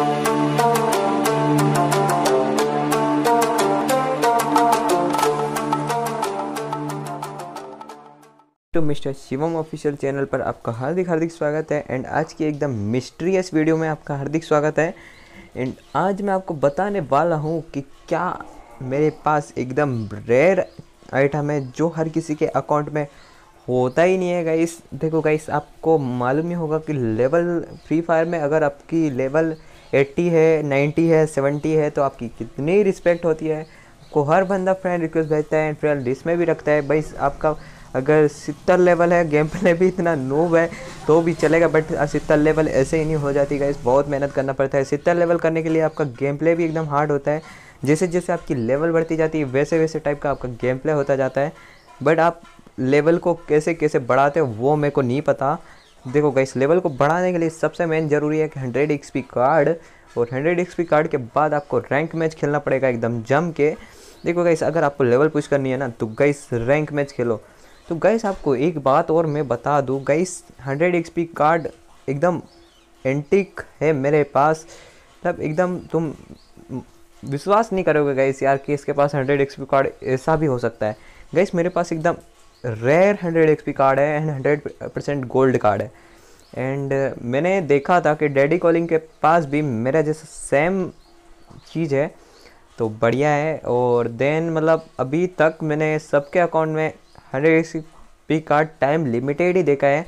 to तो mister Shivam official channel पर आपका हार्दिक हार्दिक स्वागत है एंड आज की एकदम मिस्ट्रियस वीडियो में आपका हार्दिक स्वागत है एंड आज मैं आपको बताने वाला हूँ कि क्या मेरे पास एकदम रेयर आइटम है जो हर किसी के अकाउंट में होता ही नहीं है गाइस देखो गाइस आपको मालूम ही होगा कि लेवल फ्री फायर में अगर आपकी लेवल एट्टी है नाइन्टी है सेवेंटी है तो आपकी कितनी रिस्पेक्ट होती है आपको हर बंदा फ्रेंड रिक्वेस्ट भेजता है एंड फ्रेंड लिस्ट में भी रखता है भाई आपका अगर सितर लेवल है गेम प्ले भी इतना नोब है तो भी चलेगा बट सितर लेवल ऐसे ही नहीं हो जाती गाइस बहुत मेहनत करना पड़ता है सितर लेवल करने के लिए आपका गेम प्ले भी एकदम हार्ड होता है जैसे जैसे आपकी लेवल बढ़ती जाती है वैसे वैसे टाइप का आपका गेम प्ले होता जाता है बट आप लेवल को कैसे कैसे बढ़ाते हो वो मेरे को नहीं पता देखो गई लेवल को बढ़ाने के लिए सबसे मेन ज़रूरी है कि हंड्रेड एक्स कार्ड और हंड्रेड एक्स कार्ड के बाद आपको रैंक मैच खेलना पड़ेगा एकदम जम के देखो गई अगर आपको लेवल पुश करनी है ना तो गई रैंक मैच खेलो तो गैस आपको एक बात और मैं बता दूँ गैस हंड्रेड एक्स कार्ड एकदम एंटिक है मेरे पास तब एकदम तुम विश्वास नहीं करोगे गैस यार कि इसके पास हंड्रेड एक्स कार्ड ऐसा भी हो सकता है गैस मेरे पास एकदम रेयर हंड्रेड एक्सपी कार्ड है and hundred percent gold card है एंड uh, मैंने देखा था कि डैडी कॉलिंग के पास भी मेरा जैसा सेम चीज़ है तो बढ़िया है और देन मतलब अभी तक मैंने सबके अकाउंट में hundred X P card time limited ही देखा है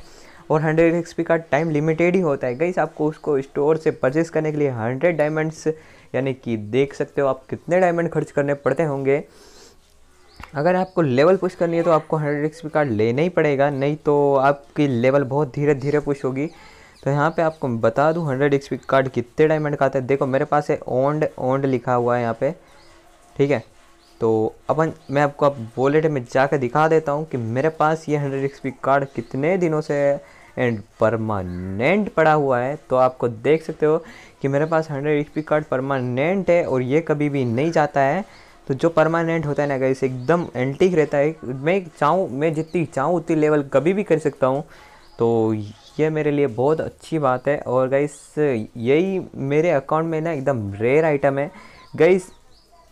और hundred X P card time limited ही होता है गई आपको उसको स्टोर से परचेस करने के लिए हंड्रेड डायमंड्स यानी कि देख सकते हो आप कितने डायमंड खर्च करने पड़ते होंगे अगर आपको लेवल पुश करनी है तो आपको हंड्रेड एक्स कार्ड लेना ही पड़ेगा नहीं तो आपकी लेवल बहुत धीरे धीरे पुश होगी तो यहाँ पे आपको बता दूँ हंड्रेड एक्स कार्ड कितने डायमंड का आता है देखो मेरे पास है ओंड ओंड लिखा हुआ है यहाँ पे ठीक है तो अपन मैं आपको अब वॉलेट में कर दिखा देता हूँ कि मेरे पास ये हंड्रेड एक्स कार्ड कितने दिनों से है एंड परमानेंट पड़ा हुआ है तो आपको देख सकते हो कि मेरे पास हंड्रेड एक्स कार्ड परमानेंट है और ये कभी भी नहीं जाता है तो जो परमानेंट होता है ना गाइस एकदम एंटीक रहता है मैं चाहूँ मैं जितनी चाहूँ उतनी लेवल कभी भी कर सकता हूँ तो ये मेरे लिए बहुत अच्छी बात है और गाइस यही मेरे अकाउंट में ना एकदम रेयर आइटम है गाइस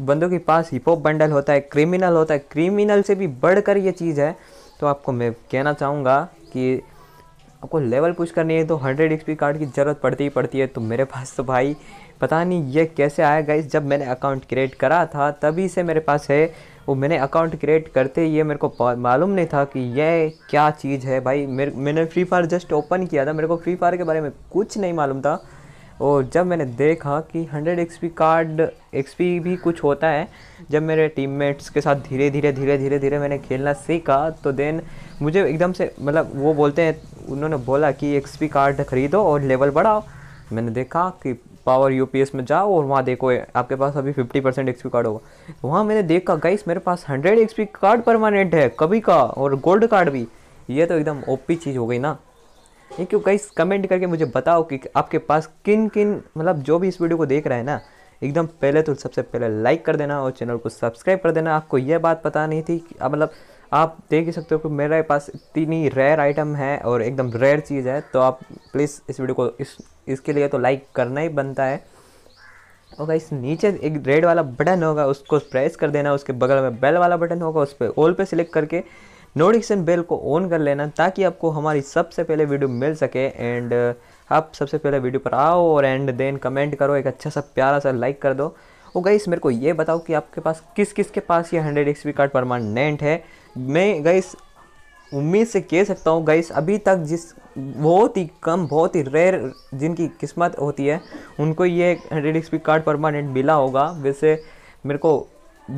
बंदों के पास हिप हॉप बंडल होता है क्रिमिनल होता है क्रिमिनल से भी बढ़कर ये चीज़ है तो आपको मैं कहना चाहूँगा कि आपको लेवल पुश करनी है तो हंड्रेड एक्सपी कार्ड की ज़रूरत पड़ती ही पड़ती है तो मेरे पास तो भाई पता नहीं ये कैसे आया गाइस जब मैंने अकाउंट क्रिएट करा था तभी से मेरे पास है वो मैंने अकाउंट क्रिएट करते ही मेरे को मालूम नहीं था कि ये क्या चीज़ है भाई मेरे मैंने फ्री फायर जस्ट ओपन किया था मेरे को फ्री फायर के बारे में कुछ नहीं मालूम था और जब मैंने देखा कि 100 एक्सपी कार्ड एक्सपी भी कुछ होता है जब मेरे टीममेट्स के साथ धीरे धीरे धीरे धीरे धीरे मैंने खेलना सीखा तो देन मुझे एकदम से मतलब वो बोलते हैं उन्होंने बोला कि एक्सपी कार्ड ख़रीदो और लेवल बढ़ाओ मैंने देखा कि पावर यू में जाओ और वहाँ देखो आपके पास अभी 50 परसेंट एक्सपी कार्ड होगा वहाँ मैंने देखा गाइस मेरे पास 100 एक्सपी कार्ड परमानेंट है कभी का और गोल्ड कार्ड भी ये तो एकदम ओपी चीज़ हो गई ना ये क्यों गाइस कमेंट करके मुझे बताओ कि आपके पास किन किन मतलब जो भी इस वीडियो को देख रहे हैं ना एकदम पहले तो सबसे पहले लाइक कर देना और चैनल को सब्सक्राइब कर देना आपको यह बात पता नहीं थी मतलब आप देख ही सकते हो कि मेरे पास इतनी रेयर आइटम है और एकदम रेयर चीज़ है तो आप प्लीज़ इस वीडियो को इस इसके लिए तो लाइक करना ही बनता है और इस नीचे एक रेड वाला बटन होगा उसको प्रेस कर देना उसके बगल में बेल वाला बटन होगा उस पर ऑल पे सिलेक्ट करके नोटिफिकेशन बेल को ऑन कर लेना ताकि आपको हमारी सबसे पहले वीडियो मिल सके एंड uh, आप सबसे पहले वीडियो पर आओ और एंड देन कमेंट करो एक अच्छा सा प्यारा सा लाइक कर दो और गई मेरे को ये बताओ कि आपके पास किस किस के पास ये हंड्रेड एक्स कार्ड परमानेंट है मैं गाइस उम्मीद से कह सकता हूँ गाइस अभी तक जिस बहुत ही कम बहुत ही रेयर जिनकी किस्मत होती है उनको ये हंड्रेड एक्सपी कार्ड परमानेंट मिला होगा वैसे मेरे को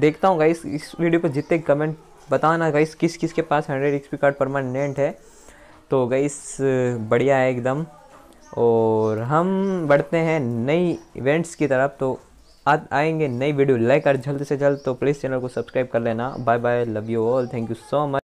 देखता हूँ गाइस इस वीडियो पर जितने कमेंट बताना गाइस किस किस के पास हंड्रेड एक्सपी कार्ड परमानेंट है तो गाइस बढ़िया है एकदम और हम बढ़ते हैं नई इवेंट्स की तरफ तो आज आएंगे नई वीडियो लाइक और जल्द से जल्द तो प्लीज़ चैनल को सब्सक्राइब कर लेना bye bye love you all thank you so much